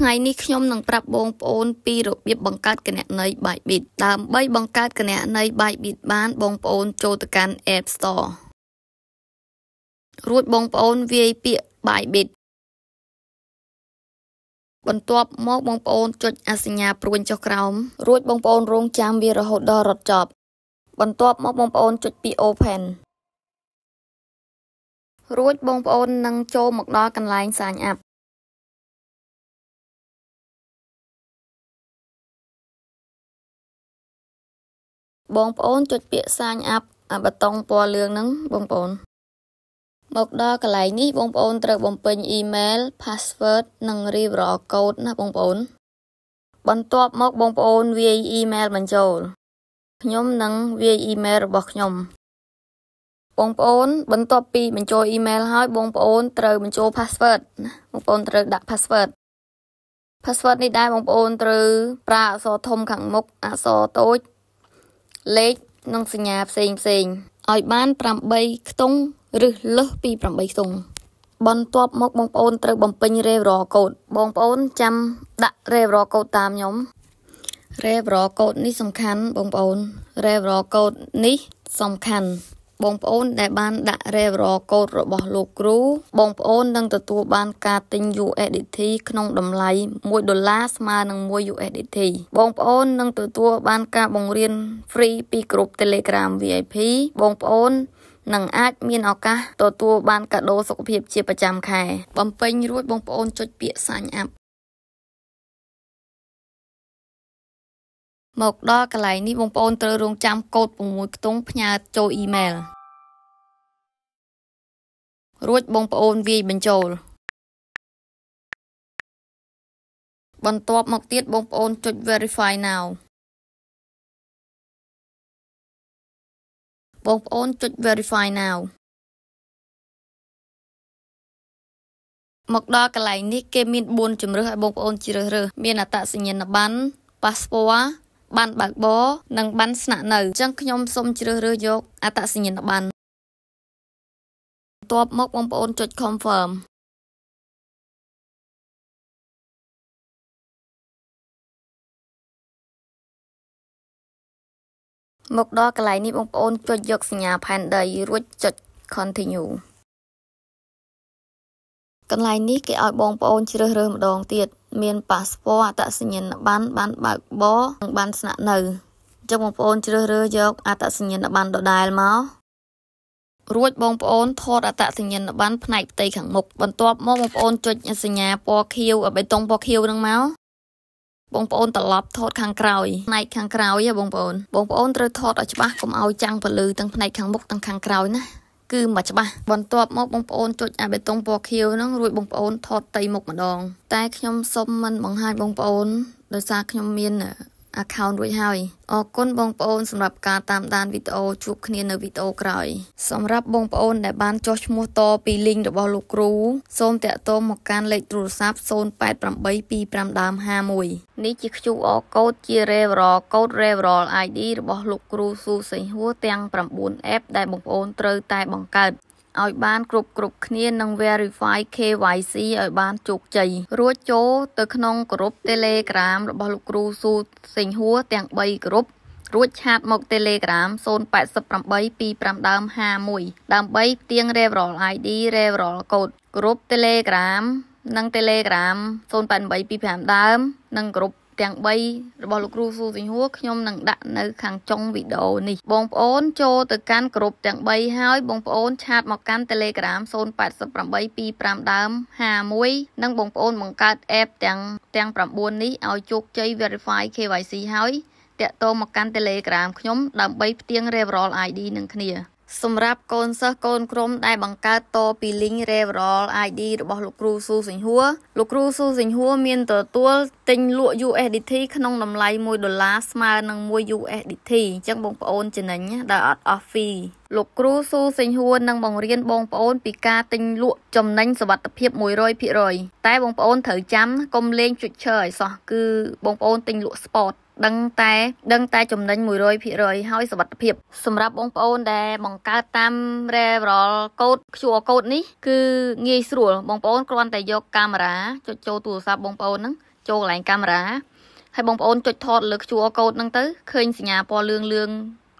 ថ្ងៃនេះខ្ញុំនឹងប្រាប់បងប្អូនពីរបៀបបង្កើតគណនី Bybit ដើម្បីបង្កើតគណនី Bybit បានបងប្អូនចូលទៅកាន់ App Store រួចបងប្អូនវាយពាក្យ Bybit បន្ទាប់មក បងប្អូនចុចអសញ្ញាព្រួញចុះក្រោមរួចបងប្អូនរងចាំវារហូតដល់រត់ចប់បន្ទាប់មកបងប្អូនចុចពី Open រួចបងប្អូននឹងចូលមកដល់កន្លែង Sign up បងប្អូនចុចពាក្យសាញអាប់អាបតុងពណ៌លឿងហ្នឹងបងប្អូនមកដល់កន្លែងនេះបងប្អូនត្រូវបំពេញ email password និង referral code ណាបងប្អូនបន្ទាប់មកបងប្អូនវាយ email បញ្ចូល ខ្ញុំនឹងវាយ email របស់ខ្ញុំ បងប្អូនបន្ទាប់ពីបញ្ចូល email ហើយបងប្អូនត្រូវបញ្ចូល password ណាបងប្អូនត្រូវដាក់ password password នេះដែរបងប្អូនត្រូវប្រើអក្សរធំខាងមុខអក្សរតូចលេខនិងសញ្ញាផ្សេងផ្សេងឲ្យបាន8ខ្ទង់ឬលើសពី8ខ្ទង់បន្ទាប់មកបងប្អូនត្រូវបំពេញ referral code បងប្អូនចាំដាក់ referral code តាមខ្ញុំ referral code នេះសំខាន់បងប្អូន referral code នេះសំខាន់បងប្អូនដែលបានដាក់ referral code របស់លោកគ្រូបងប្អូននឹងទទួលបានការទិញ USDT ក្នុងតម្លៃ1ដុល្លារស្មើនឹង1 USDT បងប្អូននឹងទទួលបានការបង្រៀន free ពីក្រុម Telegram VIP បងប្អូន នឹងអាចមានឱកាសទទួលបានកាដូសុខភាពជាប្រចាំខែបំពេញរួចបងប្អូនចុចពាក្យ sign up មកដល់កន្លែងនេះបងប្អូនត្រូវរងចាំកូដ6ខ្ទង់ផ្ញើចូលអ៊ីមែលរួចបងប្អូនវាយបញ្ចូលបន្ទាប់មកទៀតបងប្អូនចុច verify now បងប្អូនចុច verify now មកដល់កន្លែងនេះគេមាន4ជំរើសឲ្យបងប្អូនជ្រើសរើសមានអត្តសញ្ញាណប័ណ្ណ passport បានបើកបរនិងបានស្នាក់នៅអញ្ចឹងខ្ញុំសូមជ្រើសរើសយកអត្តសញ្ញាណប័ណ្ណបន្ទាប់មកបងប្អូន ចុច confirm មកដល់កន្លែងនេះបងប្អូនចុចយកសញ្ញា ផែនដីរួចចុច continue កន្លែងនេះគេឲ្យបងប្អូនជ្រើសរើសម្ដងទៀតមានប៉ាសពតអត្តសញ្ញាណប័ណ្ណបានបើកបរនិងបាន ស្នាក់នៅចុះបងប្អូន ជ្រើសរើសយកអត្តសញ្ញាណប័ណ្ណដដែលមករួចបងប្អូនថតអត្តសញ្ញាណប័ណ្ណផ្នែកផ្ទៃខាងមុខបន្ទាប់មកបងប្អូនចុចសញ្ញាពណ៌ខៀវបេតុងពណ៌ខៀវនឹងមកបងប្អូនត្រឡប់ថតខាងក្រោយផ្នែកខាងក្រោយហ៎បងប្អូនបងប្អូនត្រូវថតឲ្យច្បាស់កុំឲ្យចាំងពន្លឺទាំងផ្នែកខាងមុខទាំងខាងក្រោយណាគឺមកច្បាស់បន្ទាប់មកបងប្អូនចុចអាបេតុងពណ៌ខៀវហ្នឹងរួចបងប្អូនថតតៃមុខម្ដង តែខ្ញុំសុំមិនបង្ហាញបងប្អូនដោយសារខ្ញុំមាន account រួចហើយអរគុណបងប្អូនសម្រាប់ការតាមដានវីដេអូជួបគ្នានៅវីដេអូក្រោយ សម្រាប់បងប្អូនដែលបានចុះឈ្មោះតពី link របស់លោកគ្រូសូមតាក់ទងមកកាន់លេខទូរស័ព្ទ088255ដើម51នេះជា QR code ជា referral code referral ID របស់លោកគ្រូស៊ូសេងហួរទាំង9 app ដែលបងប្អូនត្រូវតែបង្កើតឲ្យបាន គ្រប់គ្រប់គ្នានិង verify KYC ឲ្យបានជោគជ័យរួចចូលទៅក្នុងក្រុម Telegram របស់លោកគ្រូស៊ូសេងហួរទាំង3ក្រុមរួចឆាតមក Telegram 08825ដើម51ដើម្បីផ្ទៀង referral ID referral code ក្រុម Telegram និង Telegram 08825ដើម និងក្រុមទាំង3របស់លោកគ្រូស៊ូសិង្ហួរខ្ញុំនឹងដាក់នៅខាងចុងវីដេអូនេះបងប្អូនចូលទៅកាន់ក្រុមទាំង3ហើយ បងប្អូនឆាត មកកាន់ Telegram 08825ដើម51និង បងប្អូនបង្កើត app ទាំងទាំង9នេះឲ្យជោគជ័យ verify KYC ហើយតាក់ទងមកកាន់ Telegram ខ្ញុំ ដើម្បីផ្ទៀង referral ID នឹងគ្នាសម្រាប់កូនសិស្សកូនក្រុម ដែលបង្កើតតពី link referral ID របស់លោកគ្រូស៊ូសិង្ហួរលោកគ្រូស៊ូសិង្ហួរ មានទទួលទិញលក់ USDT ក្នុងតម្លៃ1ដុល្លារស្មើនឹង1 USDT អញ្ចឹងបងប្អូនចំណេញដល់អត់អស់ fee លោកគ្រូស៊ូសិង្ហួរនឹងបង្រៀនបងប្អូនពីការទិញលក់ចំណេញសវត្ថភាព100%តែបងប្អូនត្រូវចាំកុំលេងជុចឈើឲ្យសោះគឺ បងប្អូនទិញលក់ spot ដឹងតែដឹងតែចំណេញ100%ហើយសុវត្ថិភាព សម្រាប់បងប្អូនដែល បង្កើតតាម referral code QR code នេះគឺងាយស្រួលបងប្អូនគ្រាន់តែយកកាមេរ៉ាចុចចូលទូរស័ព្ទបងប្អូនហ្នឹងចូលកន្លែងកាមេរ៉ាហើយបងប្អូនចុចថតលើ QR code ហ្នឹងទៅឃើញសញ្ញាពណ៌លឿងលឿង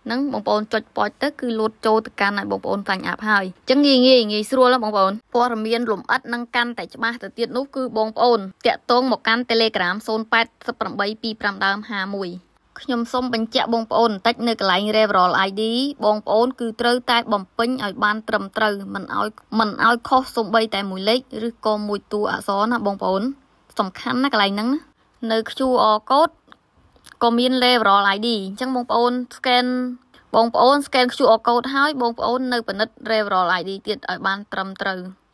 ហ្នឹងបងប្អូនចុចប៉ោចទៅគឺលូតចូលទៅកាន់ឲ្យបងប្អូនផ្លាញ់អាប់ហើយអញ្ចឹងងាយងាយងាយស្រួលណាបងប្អូនព័ត៌មានលម្អិតនឹងកាន់តែច្បាស់ទៅទៀតនោះគឺបងប្អូនតាក់ទងមកកាន់ Telegram 08825ដើម51ខ្ញុំសូមបញ្ជាក់បងប្អូនបន្តិចនៅកន្លែង Referral ID បងប្អូន គឺត្រូវតែបំពេញឲ្យបានត្រឹមត្រូវមិនឲ្យមិនឲ្យខុសសូម្បីតែមួយលេខឬក៏មួយតួអក្សរណាបងប្អូនសំខាន់ណាកន្លែងហ្នឹងណានៅ QR code ក៏មាន level ID អញ្ចឹងបងប្អូន scan បងប្អូន scan QR code ហើយបងប្អូននៅពិនិត្យ level ID ទៀតឲ្យបានត្រឹមត្រូវ។